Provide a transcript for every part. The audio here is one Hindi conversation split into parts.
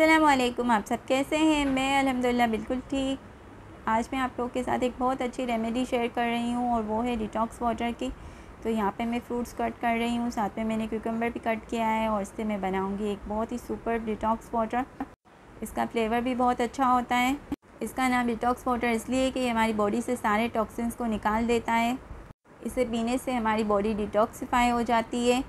असलम आप सब कैसे हैं मैं अलहमदिल्ला बिल्कुल ठीक आज मैं आप लोगों के साथ एक बहुत अच्छी रेमेडी शेयर कर रही हूँ और वो है डिटॉक्स वाटर की तो यहाँ पे मैं फ्रूट्स कट कर रही हूँ साथ में मैंने क्यूकम्बर भी कट किया है और इससे मैं बनाऊँगी एक बहुत ही सुपर डिटॉक्स वाटर इसका फ्लेवर भी बहुत अच्छा होता है इसका नाम डिटॉक्स वाटर इसलिए है कि ये हमारी बॉडी से सारे टॉक्सिन्स को निकाल देता है इसे पीने से हमारी बॉडी डिटॉक्सीफाई हो जाती है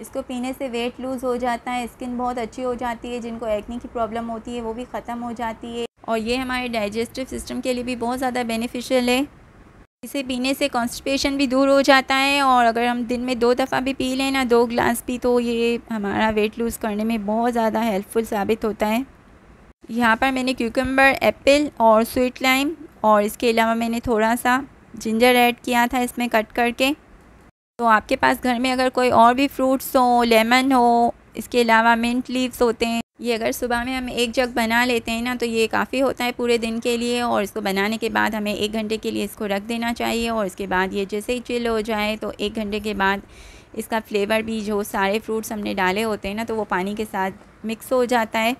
इसको पीने से वेट लूज़ हो जाता है स्किन बहुत अच्छी हो जाती है जिनको एक्ने की प्रॉब्लम होती है वो भी ख़त्म हो जाती है और ये हमारे डाइजेस्टिव सिस्टम के लिए भी बहुत ज़्यादा बेनिफिशियल है इसे पीने से कॉन्स्टिपेशन भी दूर हो जाता है और अगर हम दिन में दो दफ़ा भी पी लें ना दो ग्लास भी तो ये हमारा वेट लूज़ करने में बहुत ज़्यादा हेल्पफुल साबित होता है यहाँ पर मैंने क्यूकम्बर एप्पल और स्वीट लाइम और इसके अलावा मैंने थोड़ा सा जिंजर ऐड किया था इसमें कट करके तो आपके पास घर में अगर कोई और भी फ्रूट्स हो लेमन हो इसके अलावा मिंट लीव्स होते हैं ये अगर सुबह में हम एक जग बना लेते हैं ना तो ये काफ़ी होता है पूरे दिन के लिए और इसको बनाने के बाद हमें एक घंटे के लिए इसको रख देना चाहिए और इसके बाद ये जैसे ही चिल हो जाए तो एक घंटे के बाद इसका फ्लेवर भी जो सारे फ्रूट्स हमने डाले होते हैं ना तो वो पानी के साथ मिक्स हो जाता है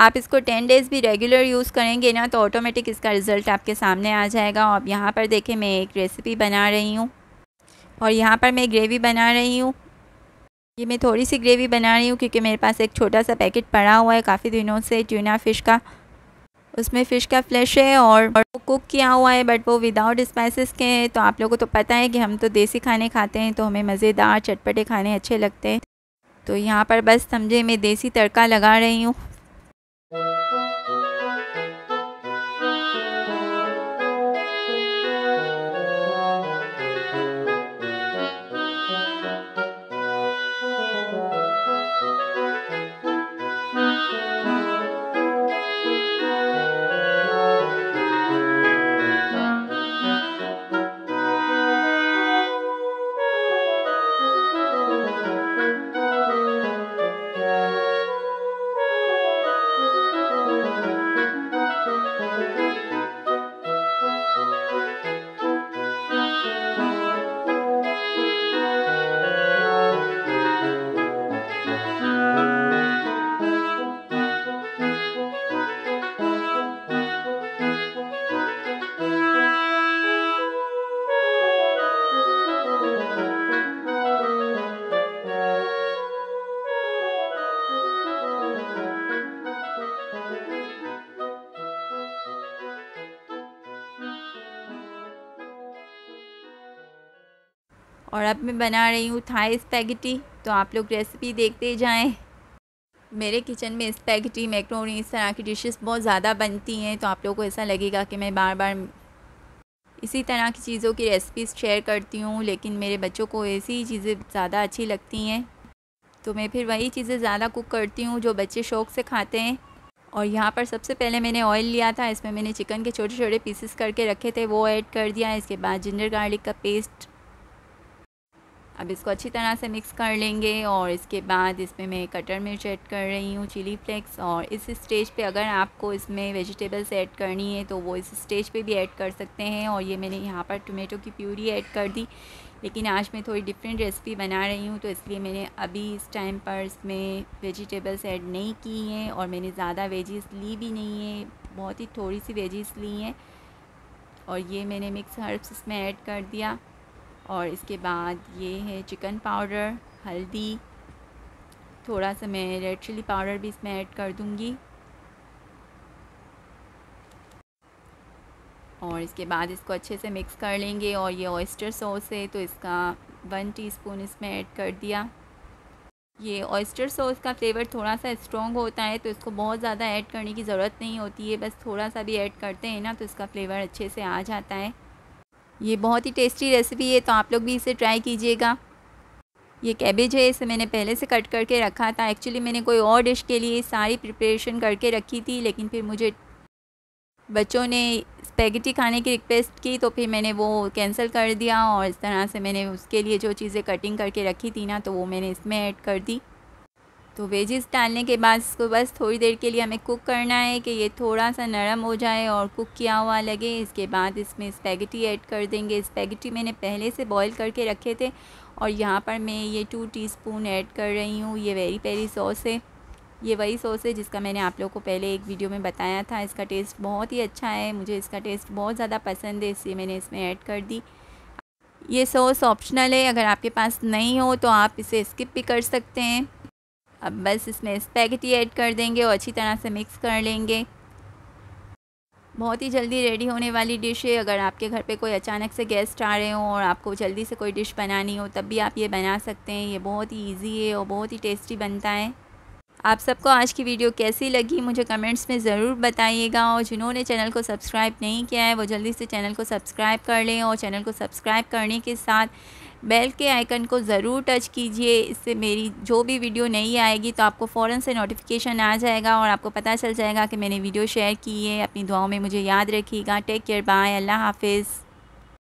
आप इसको टेन डेज़ भी रेगुलर यूज़ करेंगे ना तो ऑटोमेटिक इसका रिज़ल्ट आपके सामने आ जाएगा और यहाँ पर देखें मैं एक रेसिपी बना रही हूँ और यहाँ पर मैं ग्रेवी बना रही हूँ ये मैं थोड़ी सी ग्रेवी बना रही हूँ क्योंकि मेरे पास एक छोटा सा पैकेट पड़ा हुआ है काफ़ी दिनों से ट्यूना फ़िश का उसमें फ़िश का फ्लैश है और वो कुक किया हुआ है बट वो विदाउट स्पाइसेस के हैं तो आप लोगों को तो पता है कि हम तो देसी खाने खाते हैं तो हमें मज़ेदार चटपटे खाने अच्छे लगते हैं तो यहाँ पर बस समझे मैं देसी तड़का लगा रही हूँ और अब मैं बना रही हूँ थाई स्पैगेटी तो आप लोग रेसिपी देखते जाएं मेरे किचन में स्पैगेटी मैक्रोनी इस तरह की डिशेस बहुत ज़्यादा बनती हैं तो आप लोगों को ऐसा लगेगा कि मैं बार बार इसी तरह की चीज़ों की रेसिपीज़ शेयर करती हूँ लेकिन मेरे बच्चों को ऐसी चीज़ें ज़्यादा अच्छी लगती हैं तो मैं फिर वही चीज़ें ज़्यादा कुक करती हूँ जो बच्चे शौक़ से खाते हैं और यहाँ पर सबसे पहले मैंने ऑयल लिया था इसमें मैंने चिकन के छोटे छोटे पीसेस करके रखे थे वो ऐड कर दिया इसके बाद जिंजर गार्लिक का पेस्ट अब इसको अच्छी तरह से मिक्स कर लेंगे और इसके बाद इसमें मैं कटर मिर्च ऐड कर रही हूँ चिली फ्लेक्स और इस स्टेज पे अगर आपको इसमें वेजिटेबल्स ऐड करनी है तो वो इस स्टेज पे भी ऐड कर सकते हैं और ये मैंने यहाँ पर टोमेटो की प्यूरी ऐड कर दी लेकिन आज मैं थोड़ी डिफरेंट रेसिपी बना रही हूँ तो इसलिए मैंने अभी इस टाइम पर इसमें वेजिटेबल्स ऐड नहीं की हैं और मैंने ज़्यादा वेजीज ली भी नहीं है बहुत ही थोड़ी सी वेजीज ली हैं और ये मैंने मिक्स हर्ब्स इसमें ऐड कर दिया और इसके बाद ये है चिकन पाउडर हल्दी थोड़ा सा मैं रेड चिली पाउडर भी इसमें ऐड कर दूँगी और इसके बाद इसको अच्छे से मिक्स कर लेंगे और ये ऑयस्टर सॉस है तो इसका वन टीस्पून इसमें ऐड कर दिया ये ऑयस्टर सॉस का फ्लेवर थोड़ा सा स्ट्रॉन्ग होता है तो इसको बहुत ज़्यादा ऐड करने की ज़रूरत नहीं होती है बस थोड़ा सा भी ऐड करते हैं ना तो इसका फ्लेवर अच्छे से आ जाता है ये बहुत ही टेस्टी रेसिपी है तो आप लोग भी इसे ट्राई कीजिएगा ये कैबेज है इसे मैंने पहले से कट करके रखा था एक्चुअली मैंने कोई और डिश के लिए सारी प्रिपरेशन करके रखी थी लेकिन फिर मुझे बच्चों ने स्पेगेटी खाने की रिक्वेस्ट की तो फिर मैंने वो कैंसिल कर दिया और इस तरह से मैंने उसके लिए जो चीज़ें कटिंग करके रखी थी ना तो वो मैंने इसमें ऐड कर दी तो वेजेस डालने के बाद इसको बस थोड़ी देर के लिए हमें कुक करना है कि ये थोड़ा सा नरम हो जाए और कुक किया हुआ लगे इसके बाद इसमें स्पैगेटी ऐड कर देंगे स्पैगेटी मैंने पहले से बॉईल करके रखे थे और यहाँ पर मैं ये टू टीस्पून ऐड कर रही हूँ ये वेरी पेरी सॉस है ये वही सॉस है जिसका मैंने आप लोग को पहले एक वीडियो में बताया था इसका टेस्ट बहुत ही अच्छा है मुझे इसका टेस्ट बहुत ज़्यादा पसंद है इसलिए मैंने इसमें ऐड कर दी ये सॉस ऑप्शनल है अगर आपके पास नहीं हो तो आप इसे स्किप भी कर सकते हैं अब बस इसमें स्पैगेटी ऐड कर देंगे और अच्छी तरह से मिक्स कर लेंगे बहुत ही जल्दी रेडी होने वाली डिश है अगर आपके घर पे कोई अचानक से गेस्ट आ रहे हो और आपको जल्दी से कोई डिश बनानी हो तब भी आप ये बना सकते हैं ये बहुत ही ईजी है और बहुत ही टेस्टी बनता है आप सबको आज की वीडियो कैसी लगी मुझे कमेंट्स में ज़रूर बताइएगा और जिन्होंने चैनल को सब्सक्राइब नहीं किया है वो जल्दी से चैनल को सब्सक्राइब कर लें और चैनल को सब्सक्राइब करने के साथ बेल के आइकन को ज़रूर टच कीजिए इससे मेरी जो भी वीडियो नहीं आएगी तो आपको फ़ौर से नोटिफिकेशन आ जाएगा और आपको पता चल जाएगा कि मैंने वीडियो शेयर की है अपनी दुआओं में मुझे याद रखिएगा टेक केयर बाय अल्लाह हाफिज़